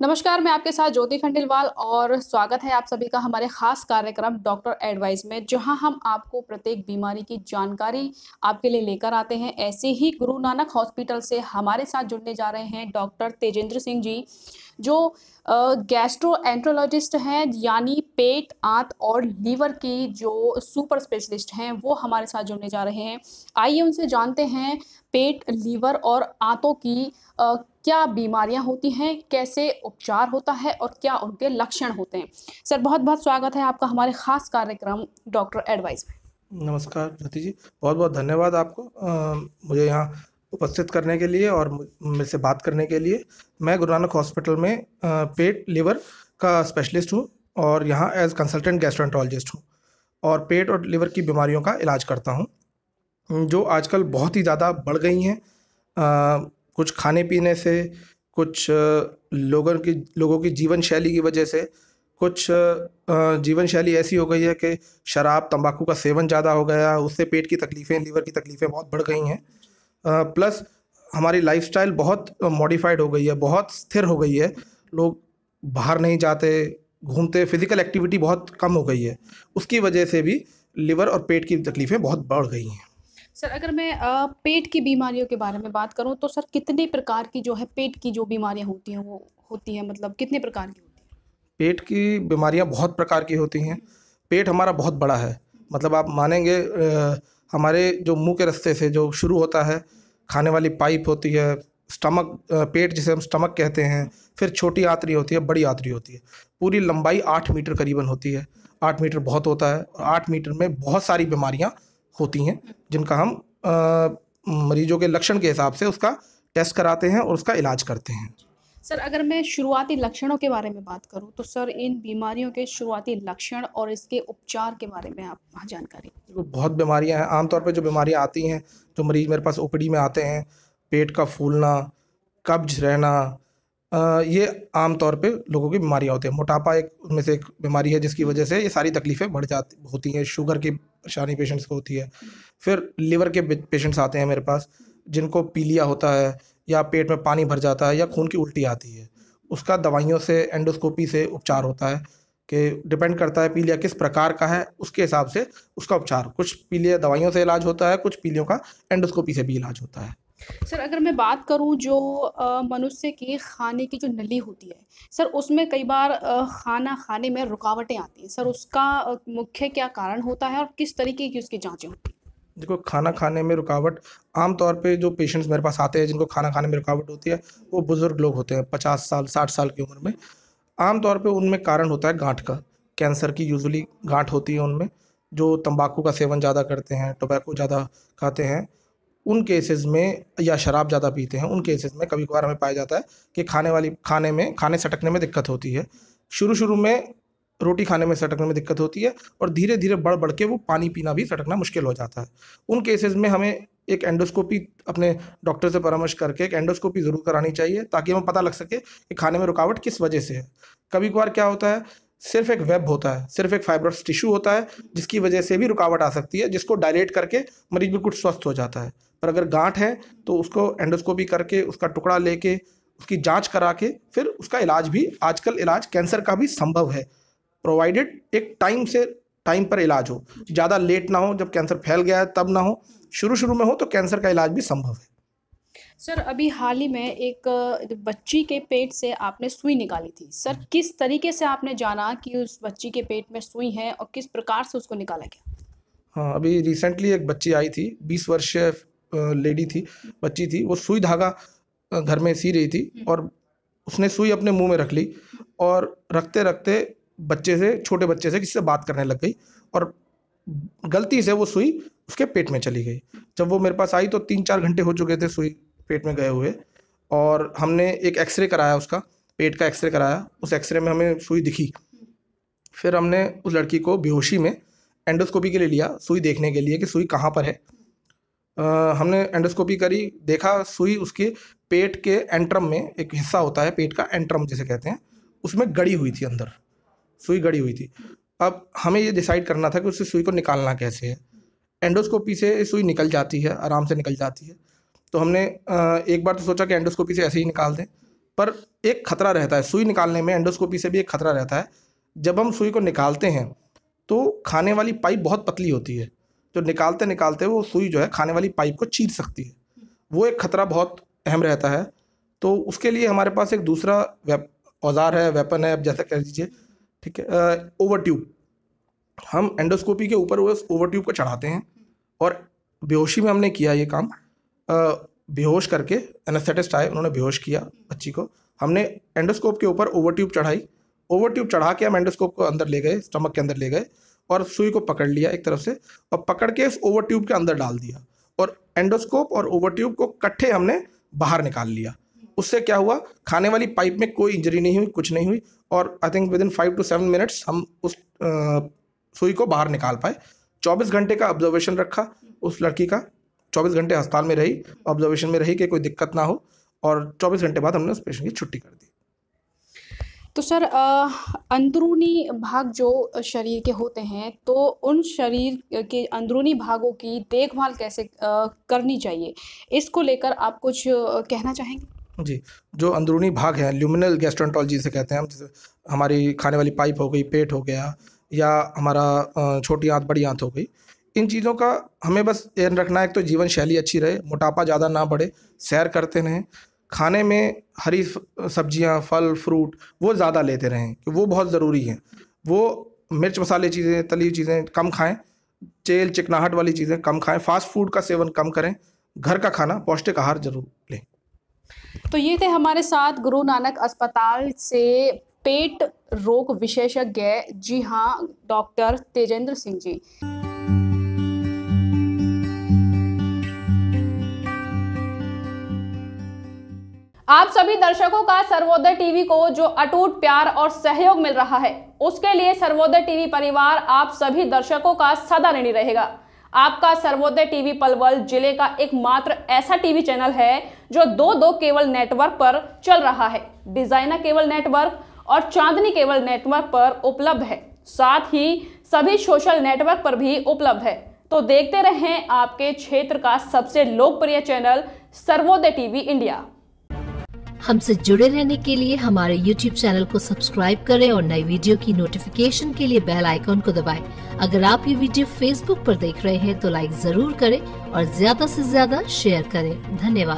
नमस्कार मैं आपके साथ ज्योति खंडेलवाल और स्वागत है आप सभी का हमारे खास कार्यक्रम डॉक्टर एडवाइस में जहां हम आपको प्रत्येक बीमारी की जानकारी आपके लिए लेकर आते हैं ऐसे ही गुरु नानक हॉस्पिटल से हमारे साथ जुड़ने जा रहे हैं डॉक्टर तेजेंद्र सिंह जी जो गैस्ट्रो एंट्रोलॉजिस्ट हैं यानी पेट आंत और लीवर की जो सुपर स्पेशलिस्ट हैं वो हमारे साथ जुड़ने जा रहे हैं आइए उनसे जानते हैं पेट लीवर और आंतों की आ, क्या बीमारियां होती हैं कैसे उपचार होता है और क्या उनके लक्षण होते हैं सर बहुत बहुत स्वागत है आपका हमारे खास कार्यक्रम डॉक्टर एडवाइस में नमस्कार ज्योति जी बहुत बहुत धन्यवाद आपको आ, मुझे यहाँ उपस्थित करने के लिए और मेरे से बात करने के लिए मैं गुरु नानक हॉस्पिटल में पेट लिवर का स्पेशलिस्ट हूँ और यहाँ एज कंसल्टेंट गैस्ट्रोएंट्रोलॉजिस्ट हूँ और पेट और लिवर की बीमारियों का इलाज करता हूँ जो आजकल बहुत ही ज़्यादा बढ़ गई हैं कुछ खाने पीने से कुछ लोगों की लोगों की जीवन शैली की वजह से कुछ जीवन शैली ऐसी हो गई है कि शराब तंबाकू का सेवन ज़्यादा हो गया उससे पेट की तकलीफ़ें लीवर की तकलीफ़ें बहुत बढ़ गई हैं प्लस हमारी लाइफस्टाइल बहुत मॉडिफाइड हो गई है बहुत स्थिर हो गई है लोग बाहर नहीं जाते घूमते फिजिकल एक्टिविटी बहुत कम हो गई है उसकी वजह से भी लिवर और पेट की तकलीफ़ें बहुत बढ़ गई हैं सर अगर मैं पेट की बीमारियों के बारे में बात करूं तो सर कितने प्रकार की जो है पेट की जो बीमारियां होती हैं वो होती हैं मतलब कितने प्रकार की होती हैं पेट की बीमारियां बहुत प्रकार की होती हैं पेट हमारा बहुत बड़ा है मतलब आप मानेंगे हमारे जो मुंह के रास्ते से जो शुरू होता है खाने वाली पाइप होती है स्टमक पेट जिसे हम स्टमक कहते हैं फिर छोटी आतरी होती है बड़ी आतरी होती है पूरी लंबाई आठ मीटर करीबन होती है आठ मीटर बहुत होता है और आठ मीटर में बहुत सारी बीमारियाँ होती हैं जिनका हम आ, मरीजों के लक्षण के हिसाब से उसका टेस्ट कराते हैं और उसका इलाज करते हैं सर अगर मैं शुरुआती लक्षणों के बारे में बात करूं तो सर इन बीमारियों के शुरुआती लक्षण और इसके उपचार के बारे में आप जानकारी बहुत बीमारियां हैं आमतौर पर जो बीमारियां आती हैं जो मरीज मेरे पास ओपीडी में आते हैं पेट का फूलना कब्ज रहना आ, ये आमतौर पे लोगों की बीमारियाँ होती हैं मोटापा एक उनमें से एक बीमारी है जिसकी वजह से ये सारी तकलीफ़ें बढ़ जाती होती हैं शुगर की परेशानी पेशेंट्स को होती है फिर लीवर के पेशेंट्स आते हैं मेरे पास जिनको पीलिया होता है या पेट में पानी भर जाता है या खून की उल्टी आती है उसका दवाइयों से एंडोस्कोपी से उपचार होता है कि डिपेंड करता है पीलिया किस प्रकार का है उसके हिसाब से उसका उपचार कुछ पीलिया दवाइयों से इलाज होता है कुछ पीलियों का एंडोस्कोपी से भी इलाज होता है सर अगर मैं बात करूं जो मनुष्य के खाने की जो नली होती है सर उसमें कई बार खाना खाने में रुकावटें आती हैं सर उसका मुख्य क्या कारण होता है और किस तरीके की उसकी जाँचें होती हैं देखो खाना खाने में रुकावट आमतौर पे जो पेशेंट्स मेरे पास आते हैं जिनको खाना खाने में रुकावट होती है वो बुज़ुर्ग लोग होते हैं पचास साल साठ साल की उम्र में आमतौर पे उनमें कारण होता है गांठ का कैंसर की यूजुअली गांठ होती है उनमें जो तंबाकू का सेवन ज़्यादा करते हैं टोबैको ज़्यादा खाते हैं उन केसेस में या शराब ज़्यादा पीते हैं उन केसेस में कभी कभार हमें पाया जाता है कि खाने वाली खाने में खाने सटकने में दिक्कत होती है शुरू शुरू में रोटी खाने में सटकने में दिक्कत होती है और धीरे धीरे बढ़ बढ़ के वो पानी पीना भी सटकना मुश्किल हो जाता है उन केसेस में हमें एक एंडोस्कोपी अपने डॉक्टर से परामर्श करके एक एंडोस्कोपी ज़रूर करानी चाहिए ताकि हमें पता लग सके कि खाने में रुकावट किस वजह से है कभी कभार क्या होता है सिर्फ एक वेब होता है सिर्फ एक फाइब्रस टिश्यू होता है जिसकी वजह से भी रुकावट आ सकती है जिसको डायलेट करके मरीज बिल्कुल स्वस्थ हो जाता है पर अगर गांठ है तो उसको एंडोस्कोपी करके उसका टुकड़ा लेके उसकी जांच करा के फिर उसका इलाज भी आजकल इलाज कैंसर का भी संभव है प्रोवाइडेड एक टाइम से टाइम पर इलाज हो ज़्यादा लेट ना हो जब कैंसर फैल गया है तब ना हो शुरू शुरू में हो तो कैंसर का इलाज भी संभव है सर अभी हाल ही में एक बच्ची के पेट से आपने सुई निकाली थी सर किस तरीके से आपने जाना कि उस बच्ची के पेट में सुई है और किस प्रकार से उसको निकाला गया हाँ अभी रिसेंटली एक बच्ची आई थी बीस वर्ष लेडी थी बच्ची थी वो सुई धागा घर में सी रही थी हम्म। और उसने सुई अपने मुंह में रख ली और रखते रखते बच्चे से छोटे बच्चे से किसी से बात करने लग गई और गलती से वो सुई उसके पेट में चली गई जब वो मेरे पास आई तो तीन चार घंटे हो चुके थे सुई पेट में गए हुए और हमने एक एक्सरे कराया उसका पेट का एक्सरे कराया उस एक्सरे में हमें सुई दिखी फिर हमने उस लड़की को बेहोशी में एंडोस्कोपी के लिए लिया सुई देखने के लिए कि सुई कहाँ पर है आ, हमने एंडोस्कोपी करी देखा सुई उसके पेट के एंट्रम में एक हिस्सा होता है पेट का एंट्रम जिसे कहते हैं उसमें गड़ी हुई थी अंदर सुई गड़ी हुई थी अब हमें ये डिसाइड करना था कि उस सुई को निकालना कैसे है एंडोस्कोपी से सुई निकल जाती है आराम से निकल जाती है तो हमने एक बार तो सोचा कि एंडोस्कोपी से ऐसे ही निकाल दें पर एक खतरा रहता है सुई निकालने में एंडोस्कोपी से भी एक खतरा रहता है जब हम सुई को निकालते हैं तो खाने वाली पाइप बहुत पतली होती है जो तो निकालते निकालते वो सुई जो है खाने वाली पाइप को चीर सकती है वो एक खतरा बहुत अहम रहता है तो उसके लिए हमारे पास एक दूसरा औजार है वेपन है अब जैसा कह दीजिए ठीक है ओवर ट्यूब हम एंडोस्कोपी के ऊपर उस ओवर ट्यूब को चढ़ाते हैं और बेहोशी में हमने किया ये काम बेहोश करके एनेस्थेटिस्ट आए उन्होंने बेहोश किया बच्ची को हमने एंडोस्कोप के ऊपर ओवर ट्यूब चढ़ाई ओवर ट्यूब चढ़ा के हम एंडोस्कोप को अंदर ले गए स्टमक के अंदर ले गए और सुई को पकड़ लिया एक तरफ से और पकड़ के उस ओवर ट्यूब के अंदर डाल दिया और एंडोस्कोप और ओवर ट्यूब को कट्ठे हमने बाहर निकाल लिया उससे क्या हुआ खाने वाली पाइप में कोई इंजरी नहीं हुई कुछ नहीं हुई और I think within five to seven minutes हम उस सुई को बाहर निकाल पाए चौबीस घंटे का ऑब्जर्वेशन रखा उस लड़की का चौबीस घंटे अस्पताल में रही ऑब्जर्वेशन में रही कि कोई दिक्कत ना हो और चौबीस घंटे बाद हमने उस पेशेंट की छुट्टी कर दी तो सर अंदरूनी भाग जो शरीर के होते हैं तो उन शरीर के अंदरूनी भागों की देखभाल कैसे करनी चाहिए इसको लेकर आप कुछ कहना चाहेंगे जी जो अंदरूनी भाग हैं ल्यूमिनल गैस्ट्रोन्टोलॉजी से कहते हैं हम जैसे हमारी खाने वाली पाइप हो गई पेट हो गया या हमारा छोटी आंत बड़ी आंत हो गई इन चीज़ों का हमें बस ध्यान रखना है तो जीवन शैली अच्छी रहे मोटापा ज़्यादा ना बढ़े सैर करते रहें खाने में हरी सब्जियां फल फ्रूट वो ज़्यादा लेते रहें कि वो बहुत ज़रूरी है वो मिर्च मसाले चीज़ें तली चीज़ें कम खाएं तेल चिकनाहट वाली चीज़ें कम खाएं फास्ट फूड का सेवन कम करें घर का खाना पौष्टिक आहार जरूर लें तो ये थे हमारे साथ गुरु नानक अस्पताल से पेट रोग विशेषज्ञ जी हाँ डॉक्टर तेजेंद्र सिंह जी आप सभी दर्शकों का सर्वोदय टीवी को जो अटूट प्यार और सहयोग मिल रहा है उसके लिए सर्वोदय टीवी परिवार आप सभी दर्शकों का सदा ऋणी रहेगा आपका सर्वोदय टीवी पलवल जिले का एकमात्र ऐसा टीवी चैनल है जो दो दो केवल नेटवर्क पर चल रहा है डिजाइना केवल नेटवर्क और चांदनी केवल नेटवर्क पर उपलब्ध है साथ ही सभी सोशल नेटवर्क पर भी उपलब्ध है तो देखते रहें आपके क्षेत्र का सबसे लोकप्रिय चैनल सर्वोदय टीवी इंडिया हमसे जुड़े रहने के लिए हमारे YouTube चैनल को सब्सक्राइब करें और नई वीडियो की नोटिफिकेशन के लिए बेल आइकॉन को दबाएं। अगर आप ये वीडियो Facebook पर देख रहे हैं तो लाइक जरूर करें और ज्यादा से ज्यादा शेयर करें धन्यवाद